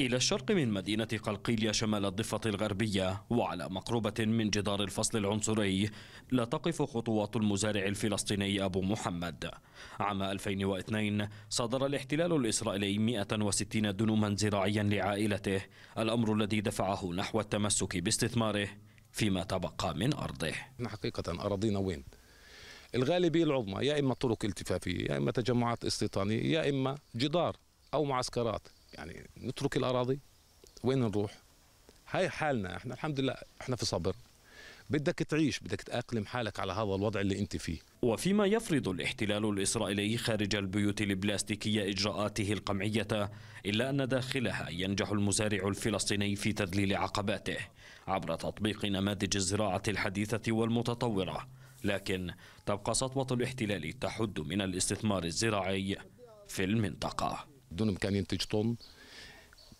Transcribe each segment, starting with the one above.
إلى الشرق من مدينة قلقيلية شمال الضفة الغربية وعلى مقربة من جدار الفصل العنصري لا تقف خطوات المزارع الفلسطيني أبو محمد عام 2002 صدر الاحتلال الإسرائيلي 160 دنوما زراعيا لعائلته الأمر الذي دفعه نحو التمسك باستثماره فيما تبقى من أرضه حقيقة أراضينا وين؟ الغالبية العظمى يا إما طرق التفافية يا إما تجمعات استيطانية يا إما جدار أو معسكرات يعني نترك الاراضي وين نروح هاي حالنا احنا الحمد لله احنا في صبر بدك تعيش بدك تأقلم حالك على هذا الوضع اللي انت فيه وفيما يفرض الاحتلال الإسرائيلي خارج البيوت البلاستيكية إجراءاته القمعية إلا أن داخلها ينجح المزارع الفلسطيني في تذليل عقباته عبر تطبيق نماذج الزراعة الحديثة والمتطورة لكن تبقى سطوة الاحتلال تحد من الاستثمار الزراعي في المنطقة الدونم كان ينتج طن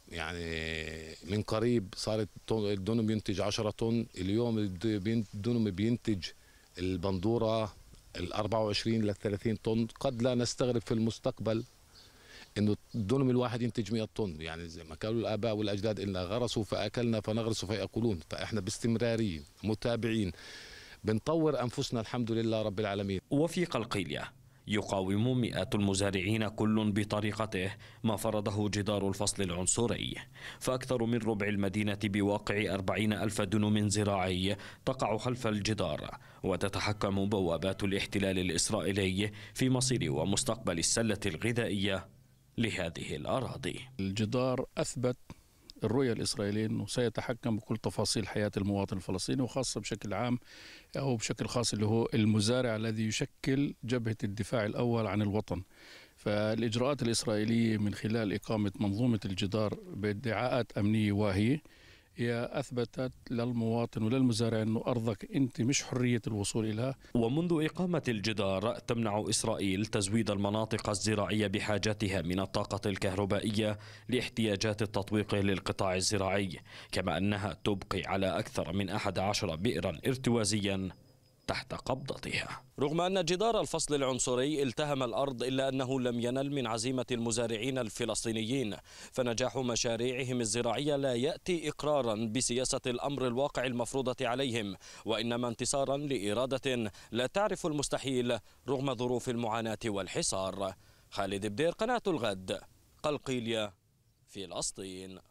يعني من قريب صارت الدونم ينتج 10 طن اليوم الدونم بينتج البندوره ال 24 ل 30 طن قد لا نستغرب في المستقبل انه الدونم الواحد ينتج 100 طن يعني زي ما قالوا الاباء والاجداد ان غرسوا فاكلنا فنغرس فياكلون فاحنا باستمراريين متابعين بنطور انفسنا الحمد لله رب العالمين وفي قلقيليه يقاوم مئات المزارعين كل بطريقته ما فرضه جدار الفصل العنصري فأكثر من ربع المدينة بواقع أربعين ألف دنم زراعي تقع خلف الجدار وتتحكم بوابات الاحتلال الإسرائيلي في مصير ومستقبل السلة الغذائية لهذه الأراضي الجدار أثبت الرؤية الإسرائيلية أنه سيتحكم بكل تفاصيل حياة المواطن الفلسطيني وخاصة بشكل عام أو بشكل خاص اللي هو المزارع الذي يشكل جبهة الدفاع الأول عن الوطن فالإجراءات الإسرائيلية من خلال إقامة منظومة الجدار بادعاءات أمنية واهية هي أثبتت للمواطن وللمزارع أنه أرضك أنت مش حرية الوصول إليها ومنذ إقامة الجدار تمنع إسرائيل تزويد المناطق الزراعية بحاجاتها من الطاقة الكهربائية لاحتياجات التطويق للقطاع الزراعي كما أنها تبقي على أكثر من 11 بئرا ارتوازيا تحت قبضتها رغم أن جدار الفصل العنصري التهم الأرض إلا أنه لم ينل من عزيمة المزارعين الفلسطينيين فنجاح مشاريعهم الزراعية لا يأتي إقرارا بسياسة الأمر الواقع المفروضة عليهم وإنما انتصارا لإرادة لا تعرف المستحيل رغم ظروف المعاناة والحصار خالد بدير قناة الغد قلقيليا فلسطين